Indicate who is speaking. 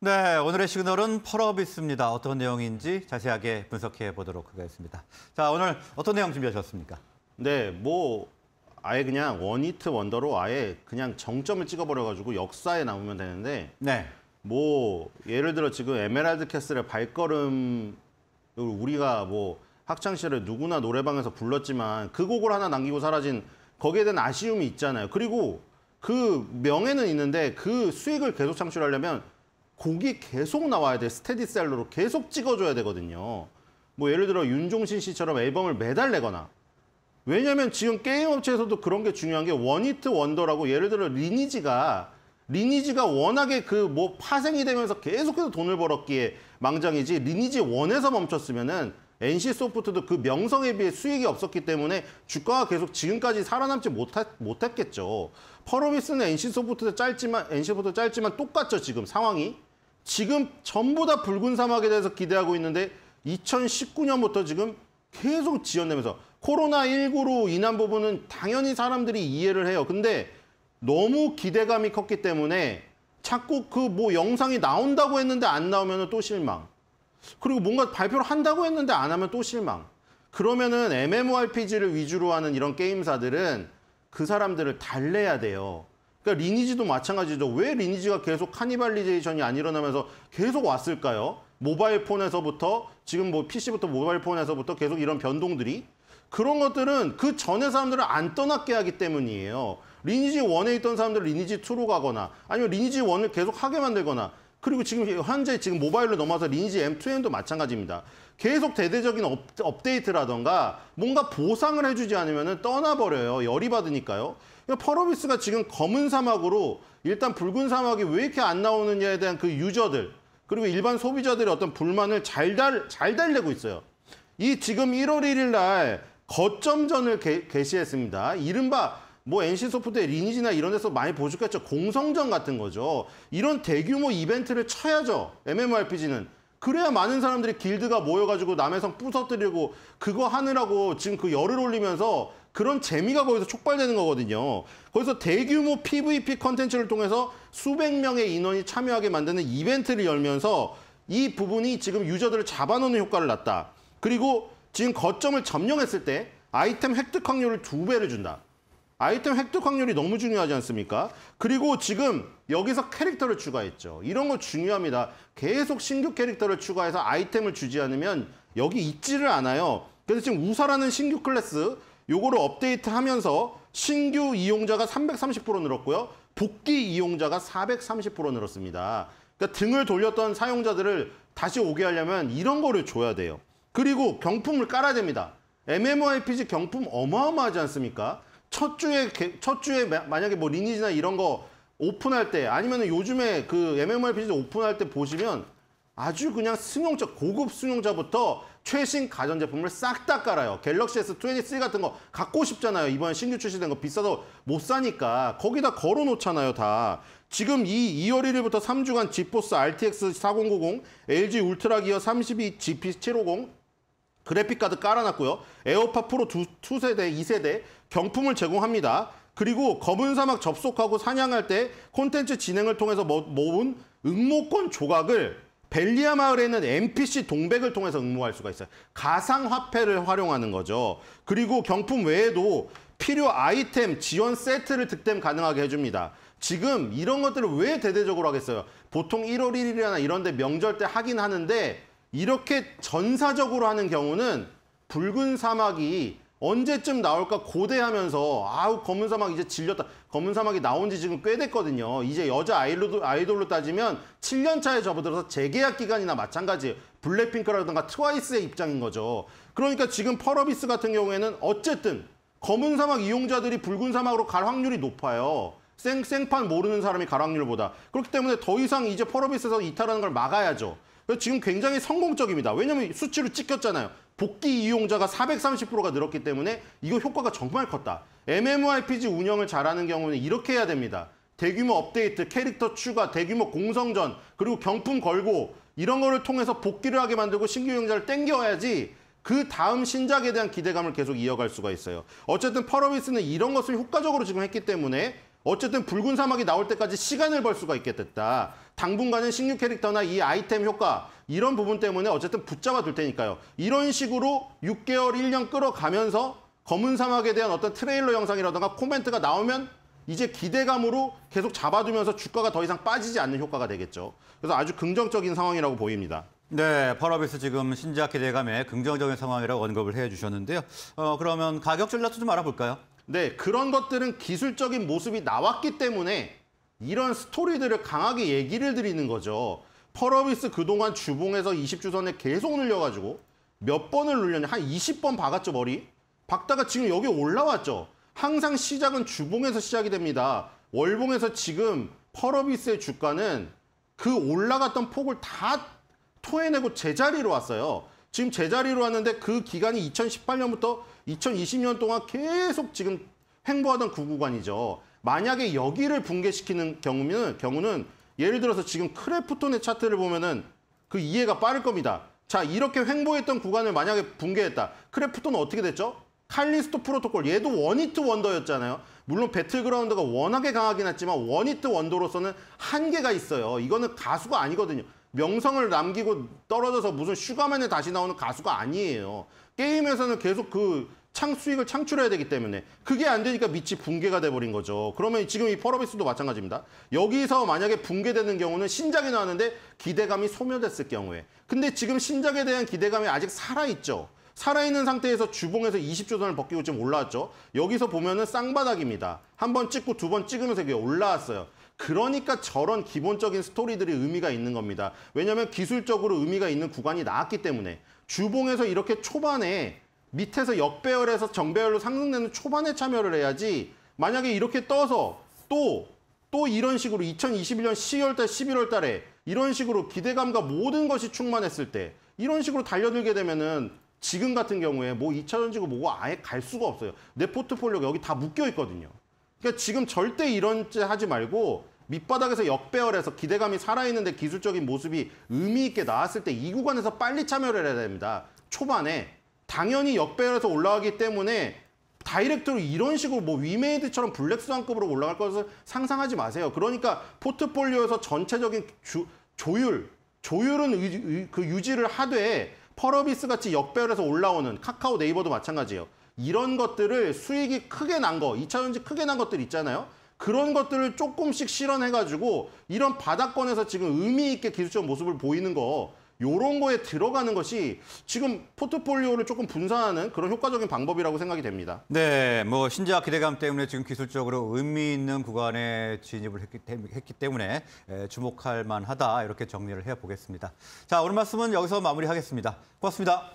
Speaker 1: 네, 오늘의 시그널은 펄업비스입니다 어떤 내용인지 자세하게 분석해 보도록 하겠습니다. 자, 오늘 어떤 내용 준비하셨습니까? 네, 뭐 아예 그냥 원히트 원더로 아예 그냥 정점을 찍어버려가지고 역사에 남으면 되는데 네. 뭐 예를 들어 지금 에메랄드 캐슬의 발걸음 우리가 뭐 학창 시절에 누구나 노래방에서 불렀지만 그 곡을 하나 남기고 사라진 거기에 대한 아쉬움이 있잖아요. 그리고 그 명예는 있는데 그 수익을 계속 창출하려면 곡이 계속 나와야 돼. 스테디셀러로 계속 찍어줘야 되거든요. 뭐 예를 들어 윤종신 씨처럼 앨범을 매달 내거나 왜냐면 지금 게임 업체에서도 그런 게 중요한 게 원히트 원더라고 예를 들어 리니지가 리니지가 워낙에 그 뭐 파생이 되면서 계속해서 돈을 벌었기에 망장이지 리니지 원에서 멈췄으면은 NC 소프트도 그 명성에 비해 수익이 없었기 때문에 주가가 계속 지금까지 살아남지 못하, 못했겠죠. 퍼로비스는 NC 소프트도 짧지만 NC 소프트 짧지만 똑같죠 지금 상황이. 지금 전부 다 붉은 사막에 대해서 기대하고 있는데 2019년부터 지금 계속 지연되면서 코로나19로 인한 부분은 당연히 사람들이 이해를 해요. 근데 너무 기대감이 컸기 때문에 자꾸 그 뭐 영상이 나온다고 했는데 안 나오면 또 실망. 그리고 뭔가 발표를 한다고 했는데 안 하면 또 실망. 그러면은 MMORPG를 위주로 하는 이런 게임사들은 그 사람들을 달래야 돼요. 그러니까 리니지도 마찬가지죠. 왜 리니지가 계속 카니발리제이션이 안 일어나면서 계속 왔을까요? 모바일 폰에서부터 지금 뭐 PC부터 모바일 폰에서부터 계속 이런 변동들이 그런 것들은 그 전에 사람들을 안 떠났게 하기 때문이에요. 리니지 1에 있던 사람들 리니지 2로 가거나 아니면 리니지 1을 계속 하게 만들거나 그리고 지금 현재 지금 모바일로 넘어서 리니지 M2M도 마찬가지입니다. 계속 대대적인 업, 데이트라던가 뭔가 보상을 해주지 않으면 떠나버려요. 열이 받으니까요. 그러 그러니까 퍼러비스가 지금 검은 사막으로 일단 붉은 사막이 왜 이렇게 안 나오느냐에 대한 그 유저들 그리고 일반 소비자들의 어떤 불만을 잘, 달, 잘 달래고 있어요. 이 지금 1월 1일 날 거점전을 개, 개시했습니다. 이른바 뭐 NC소프트의 리니지나 이런 데서 많이 보셨겠죠. 공성전 같은 거죠. 이런 대규모 이벤트를 쳐야죠. MMORPG는. 그래야 많은 사람들이 길드가 모여가지고 남해성 부서뜨리고 그거 하느라고 지금 그 열을 올리면서 그런 재미가 거기서 촉발되는 거거든요. 거기서 대규모 PVP 컨텐츠를 통해서 수백 명의 인원이 참여하게 만드는 이벤트를 열면서 이 부분이 지금 유저들을 잡아놓는 효과를 났다. 그리고 지금 거점을 점령했을 때 아이템 획득 확률을 두배를 준다. 아이템 획득 확률이 너무 중요하지 않습니까? 그리고 지금 여기서 캐릭터를 추가했죠. 이런 거 중요합니다. 계속 신규 캐릭터를 추가해서 아이템을 주지 않으면 여기 있지를 않아요. 그래서 지금 우사라는 신규 클래스 요거를 업데이트하면서 신규 이용자가 330% 늘었고요. 복귀 이용자가 430% 늘었습니다. 그러니까 등을 돌렸던 사용자들을 다시 오게 하려면 이런 거를 줘야 돼요. 그리고 경품을 깔아야 됩니다. MMORPG 경품 어마어마하지 않습니까? 첫 주에 첫 주에 만약에 뭐 리니지나 이런 거 오픈할 때 아니면 요즘에 그 MMORPG 오픈할 때 보시면 아주 그냥 승용차 고급 승용차부터 최신 가전제품을 싹 다 깔아요 갤럭시 S23 같은 거 갖고 싶잖아요 이번 에 신규 출시된 거 비싸서 못 사니까 거기다 걸어 놓잖아요 다 지금 이 2월 1일부터 3주간 지포스 RTX 4090 LG 울트라 기어 32 GP 750 그래픽카드 깔아놨고요 에어팟 프로 두, 2세대 2세대 경품을 제공합니다 그리고 검은 사막 접속하고 사냥할 때 콘텐츠 진행을 통해서 모은 응모권 조각을 벨리아 마을에는 NPC 동백을 통해서 응모할 수가 있어요. 가상화폐를 활용하는 거죠. 그리고 경품 외에도 필요 아이템 지원 세트를 득템 가능하게 해줍니다. 지금 이런 것들을 왜 대대적으로 하겠어요? 보통 1월 1일이나 이런 데 명절 때 하긴 하는데 이렇게 전사적으로 하는 경우는 붉은 사막이 언제쯤 나올까 고대하면서 아우 검은 사막 이제 질렸다. 검은 사막이 나온 지 지금 꽤 됐거든요. 이제 여자 아이돌로, 아이돌로 따지면 7년 차에 접어들어서 재계약 기간이나 마찬가지예요. 블랙핑크라든가 트와이스의 입장인 거죠. 그러니까 지금 펄어비스 같은 경우에는 어쨌든 검은 사막 이용자들이 붉은 사막으로 갈 확률이 높아요. 생, 생판 모르는 사람이 갈 확률보다. 그렇기 때문에 더 이상 이제 펄어비스에서 이탈하는 걸 막아야죠. 지금 굉장히 성공적입니다. 왜냐면 수치로 찍혔잖아요. 복귀 이용자가 430%가 늘었기 때문에 이거 효과가 정말 컸다. MMORPG 운영을 잘하는 경우는 이렇게 해야 됩니다. 대규모 업데이트, 캐릭터 추가, 대규모 공성전, 그리고 경품 걸고 이런 거를 통해서 복귀를 하게 만들고 신규 이용자를 땡겨야지 그 다음 신작에 대한 기대감을 계속 이어갈 수가 있어요. 어쨌든 펄어비스는 이런 것을 효과적으로 지금 했기 때문에 어쨌든 붉은 사막이 나올 때까지 시간을 벌 수가 있겠다. 당분간은 신규 캐릭터나 이 아이템 효과 이런 부분 때문에 어쨌든 붙잡아 둘 테니까요. 이런 식으로 6개월, 1년 끌어가면서 검은 사막에 대한 어떤 트레일러 영상이라든가 코멘트가 나오면 이제 기대감으로 계속 잡아두면서 주가가 더 이상 빠지지 않는 효과가 되겠죠. 그래서 아주 긍정적인 상황이라고 보입니다. 네, 펄업비스 지금 신작 기대감에 긍정적인 상황이라고 언급을 해주셨는데요. 어, 그러면 가격 전략도 좀 알아볼까요? 네, 그런 것들은 기술적인 모습이 나왔기 때문에 이런 스토리들을 강하게 얘기를 드리는 거죠. 펄어비스 그동안 주봉에서 20주선에 계속 눌려가지고 몇 번을 눌렸냐. 한 20번 박았죠, 머리. 박다가 지금 여기 올라왔죠. 항상 시작은 주봉에서 시작이 됩니다. 월봉에서 지금 펄어비스의 주가는 그 올라갔던 폭을 다 토해내고 제자리로 왔어요. 지금 제자리로 왔는데 그 기간이 2018년부터 2020년 동안 계속 지금 횡보하던 구구관이죠 만약에 여기를 붕괴시키는 경우면 경우는 예를 들어서 지금 크래프톤의 차트를 보면은 그 이해가 빠를 겁니다. 자 이렇게 횡보했던 구간을 만약에 붕괴했다. 크래프톤은 어떻게 됐죠? 칼리스토 프로토콜 얘도 원히트 원더였잖아요. 물론 배틀그라운드가 워낙에 강하긴 했지만 원히트 원더로서는 한계가 있어요. 이거는 가수가 아니거든요. 명성을 남기고 떨어져서 무슨 슈가맨에 다시 나오는 가수가 아니에요. 게임에서는 계속 그 창 수익을 창출해야 되기 때문에 그게 안 되니까 밑이 붕괴가 돼버린 거죠. 그러면 지금 이 펄어비스도 마찬가지입니다. 여기서 만약에 붕괴되는 경우는 신작이 나왔는데 기대감이 소멸됐을 경우에 근데 지금 신작에 대한 기대감이 아직 살아있죠. 살아있는 상태에서 주봉에서 20조 선을 벗기고 지금 올라왔죠. 여기서 보면은 쌍바닥입니다. 한 번 찍고 두 번 찍으면서 이게 올라왔어요. 그러니까 저런 기본적인 스토리들이 의미가 있는 겁니다. 왜냐하면 기술적으로 의미가 있는 구간이 나왔기 때문에 주봉에서 이렇게 초반에 밑에서 역배열에서 정배열로 상승되는 초반에 참여를 해야지 만약에 이렇게 떠서 또 또 이런 식으로 2021년 10월달 11월달에 이런 식으로 기대감과 모든 것이 충만했을 때 이런 식으로 달려들게 되면은 지금 같은 경우에 뭐 2차 전지고 뭐고 아예 갈 수가 없어요. 내 포트폴리오가 여기 다 묶여 있거든요. 그러니까 지금 절대 이런 짓 하지 말고 밑바닥에서 역배열해서 기대감이 살아있는데 기술적인 모습이 의미 있게 나왔을 때 이 구간에서 빨리 참여를 해야 됩니다. 초반에 당연히 역배열에서 올라가기 때문에 다이렉트로 이런 식으로 뭐 위메이드처럼 블랙스완급으로 올라갈 것을 상상하지 마세요. 그러니까 포트폴리오에서 전체적인 주, 조율, 조율은 의, 의, 그 유지를 하되 펄어비스 같이 역배열에서 올라오는 카카오 네이버도 마찬가지예요. 이런 것들을 수익이 크게 난 거, 2차전지 크게 난 것들 있잖아요. 그런 것들을 조금씩 실현해가지고 이런 바닥권에서 지금 의미 있게 기술적 모습을 보이는 거 요런 거에 들어가는 것이 지금 포트폴리오를 조금 분산하는 그런 효과적인 방법이라고 생각이 됩니다. 네, 뭐 신작 기대감 때문에 지금 기술적으로 의미 있는 구간에 진입을 했기, 했기 때문에 주목할 만하다 이렇게 정리를 해보겠습니다. 자, 오늘 말씀은 여기서 마무리하겠습니다. 고맙습니다.